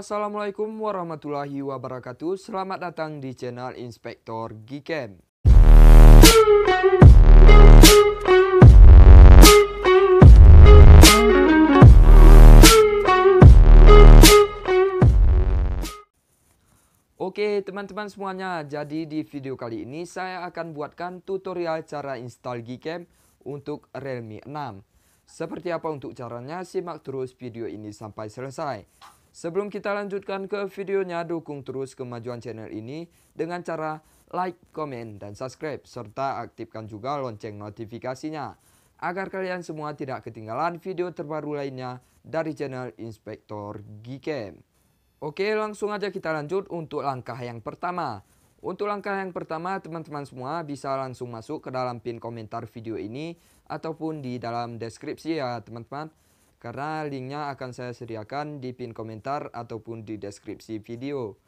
Assalamualaikum warahmatullahi wabarakatuh. Selamat datang di channel Inspektor Gikem. Oke teman-teman semuanya, jadi di video kali ini saya akan buatkan tutorial cara install Gcam untuk Realme 6. Seperti apa untuk caranya, simak terus video ini sampai selesai. Sebelum kita lanjutkan ke videonya, dukung terus kemajuan channel ini dengan cara like, komen, dan subscribe, serta aktifkan juga lonceng notifikasinya, agar kalian semua tidak ketinggalan video terbaru lainnya dari channel Inspektor Gikem. Oke, langsung aja kita lanjut untuk langkah yang pertama. Untuk langkah yang pertama, teman-teman semua bisa langsung masuk ke dalam pin komentar video ini, ataupun di dalam deskripsi ya teman-teman karena linknya akan saya sediakan di pin komentar ataupun di deskripsi video.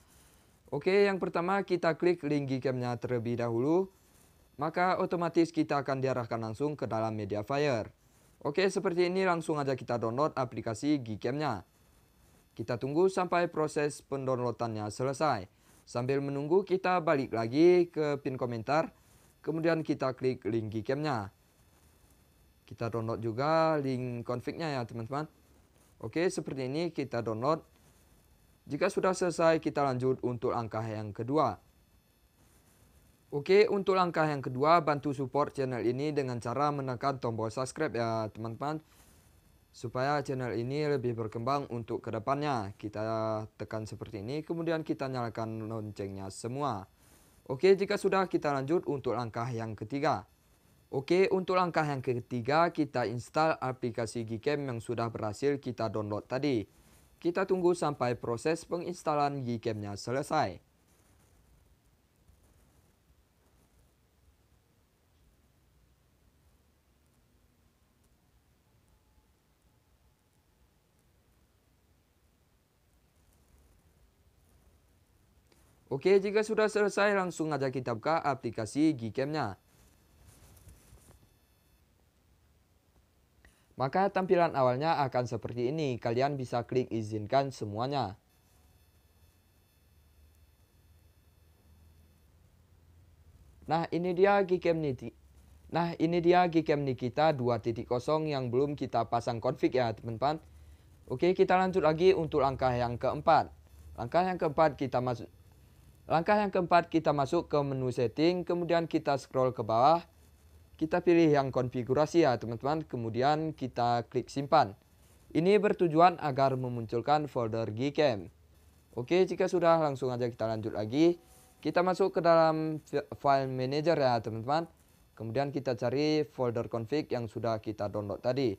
Oke, yang pertama kita klik link Gcam-nya terlebih dahulu, maka otomatis kita akan diarahkan langsung ke dalam media fire. Oke, seperti ini langsung aja kita download aplikasi Gcam-nya. Kita tunggu sampai proses pendownloadannya selesai. Sambil menunggu kita balik lagi ke pin komentar, kemudian kita klik link GCamnya. nya kita download juga link config ya teman-teman. Oke, seperti ini kita download. Jika sudah selesai, kita lanjut untuk langkah yang kedua. Oke, untuk langkah yang kedua, bantu support channel ini dengan cara menekan tombol subscribe ya teman-teman. Supaya channel ini lebih berkembang untuk kedepannya. Kita tekan seperti ini, kemudian kita nyalakan loncengnya semua. Oke, jika sudah kita lanjut untuk langkah yang ketiga. Oke, untuk langkah yang ketiga, kita install aplikasi Gcam yang sudah berhasil kita download tadi. Kita tunggu sampai proses penginstalan Gcam-nya selesai. Oke, jika sudah selesai, langsung aja kita buka aplikasi Gcam-nya. Maka tampilan awalnya akan seperti ini. Kalian bisa klik izinkan semuanya. Nah, ini dia Gcam Niti. Nah, ini dia Gcam Nikita 2.0 yang belum kita pasang config ya, teman-teman. Oke, kita lanjut lagi untuk langkah yang keempat. Langkah yang keempat kita masuk Langkah yang keempat kita masuk ke menu setting, kemudian kita scroll ke bawah, kita pilih yang konfigurasi ya teman-teman, kemudian kita klik simpan. Ini bertujuan agar memunculkan folder Gcam. Oke, jika sudah langsung aja kita lanjut lagi. Kita masuk ke dalam file manager ya teman-teman. Kemudian kita cari folder config yang sudah kita download tadi.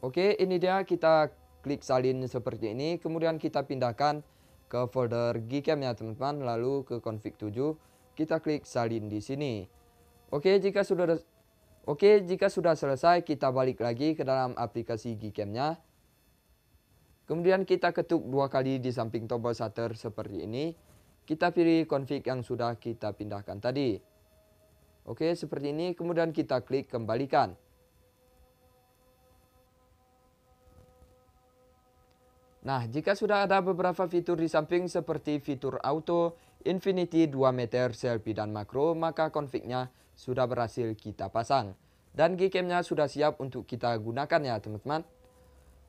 Oke, ini dia kita Klik salin seperti ini, kemudian kita pindahkan ke folder Gcam ya teman-teman, lalu ke config 7, kita klik salin di sini. Oke, jika sudah Oke, jika sudah selesai kita balik lagi ke dalam aplikasi GCamnya. Kemudian kita ketuk dua kali di samping tombol shutter seperti ini. Kita pilih config yang sudah kita pindahkan tadi. Oke, seperti ini. Kemudian kita klik kembalikan. Nah, jika sudah ada beberapa fitur di samping seperti fitur auto, infinity 2 meter, selfie dan makro, maka konfignya sudah berhasil kita pasang. Dan gcam sudah siap untuk kita gunakan ya teman-teman.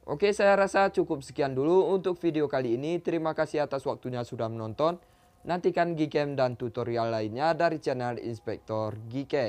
Oke, saya rasa cukup sekian dulu untuk video kali ini. Terima kasih atas waktunya sudah menonton. Nantikan Gcam dan tutorial lainnya dari channel Inspektor Gcam.